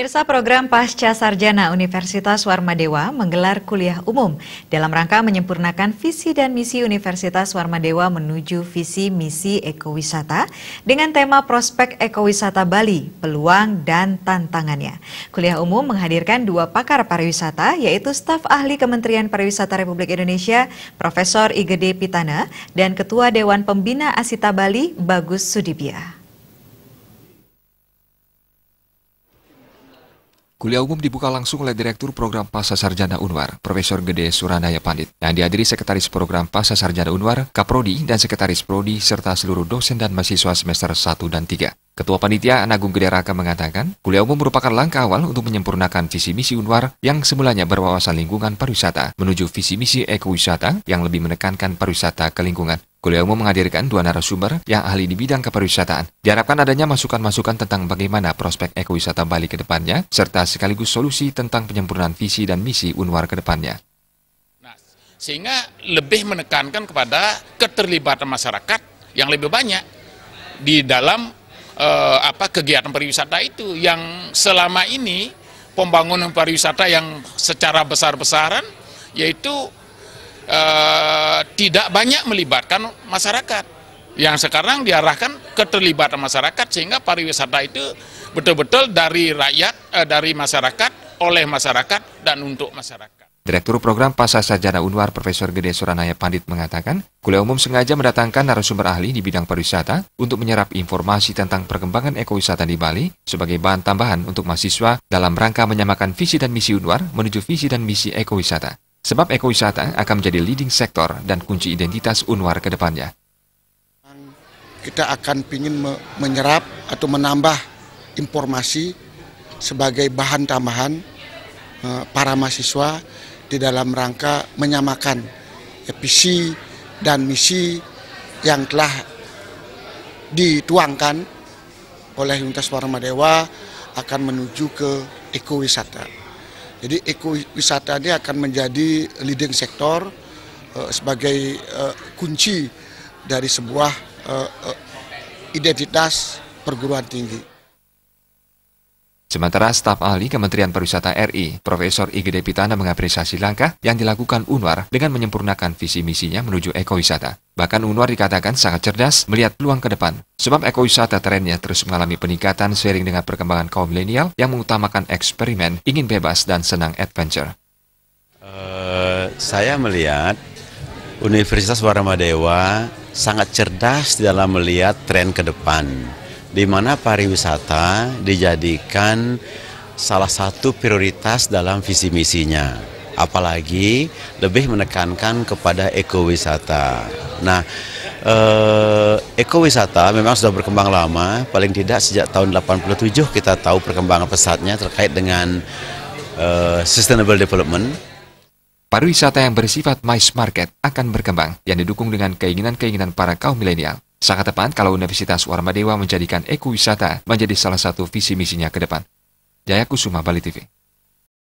Pemirsa program Pasca Sarjana Universitas Warmadewa menggelar kuliah umum dalam rangka menyempurnakan visi dan misi Universitas Warmadewa menuju visi misi ekowisata dengan tema prospek ekowisata Bali, peluang dan tantangannya. Kuliah umum menghadirkan dua pakar pariwisata yaitu staf ahli Kementerian Pariwisata Republik Indonesia Profesor Igede Pitana dan Ketua Dewan Pembina Asita Bali Bagus Sudibya. Kuliah umum dibuka langsung oleh Direktur Program Pasar Sarjana Unwar, Profesor Gede Suranaya Pandit, yang dihadiri Sekretaris Program Pasar Sarjana Unwar, Kaprodi, dan Sekretaris Prodi, serta seluruh dosen dan mahasiswa semester 1 dan 3. Ketua Panitia Anagung Gede Raka mengatakan, kuliah umum merupakan langkah awal untuk menyempurnakan visi misi Unwar yang semulanya berwawasan lingkungan pariwisata menuju visi misi ekowisata yang lebih menekankan pariwisata ke lingkungan. Kuliahmu menghadirkan dua narasumber yang ahli di bidang kepariwisataan. Diharapkan adanya masukan-masukan tentang bagaimana prospek ekowisata Bali ke depannya, serta sekaligus solusi tentang penyempurnaan visi dan misi UNWAR ke depannya. Nah, sehingga lebih menekankan kepada keterlibatan masyarakat yang lebih banyak di dalam eh, apa kegiatan pariwisata itu yang selama ini pembangunan pariwisata yang secara besar-besaran yaitu eh, tidak banyak melibatkan masyarakat. Yang sekarang diarahkan keterlibatan masyarakat sehingga pariwisata itu betul-betul dari rakyat, eh, dari masyarakat, oleh masyarakat, dan untuk masyarakat. Direktur Program Pasar Sajana Unwar Profesor Gede Suranaya Pandit mengatakan, kuliah umum sengaja mendatangkan narasumber ahli di bidang pariwisata untuk menyerap informasi tentang perkembangan ekowisata di Bali sebagai bahan tambahan untuk mahasiswa dalam rangka menyamakan visi dan misi Unwar menuju visi dan misi ekowisata. Sebab ekowisata akan menjadi leading sektor dan kunci identitas Unwar ke depannya. Kita akan ingin me menyerap atau menambah informasi sebagai bahan tambahan eh, para mahasiswa di dalam rangka menyamakan visi dan misi yang telah dituangkan oleh Warma dewa akan menuju ke ekowisata. Jadi ekowisata ini akan menjadi leading sektor uh, eh, sebagai uh, kunci dari sebuah uh, uh, identitas perguruan tinggi. Sementara staf ahli Kementerian Pariwisata RI, Profesor Igede Pitana mengapresiasi langkah yang dilakukan Unwar dengan menyempurnakan visi misinya menuju ekowisata. Bahkan Unwar dikatakan sangat cerdas melihat peluang ke depan. Sebab ekowisata trennya terus mengalami peningkatan seiring dengan perkembangan kaum milenial yang mengutamakan eksperimen, ingin bebas dan senang adventure. Uh, saya melihat Universitas Waramadewa sangat cerdas dalam melihat tren ke depan, di mana pariwisata dijadikan salah satu prioritas dalam visi misinya apalagi lebih menekankan kepada ekowisata. Nah, eh, ekowisata memang sudah berkembang lama, paling tidak sejak tahun 87 kita tahu perkembangan pesatnya terkait dengan eh, sustainable development. Pariwisata yang bersifat mass market akan berkembang yang didukung dengan keinginan-keinginan para kaum milenial. Sangat tepat kalau Universitas Warmadewa menjadikan ekowisata menjadi salah satu visi misinya ke depan. Jaya Kusuma Bali TV.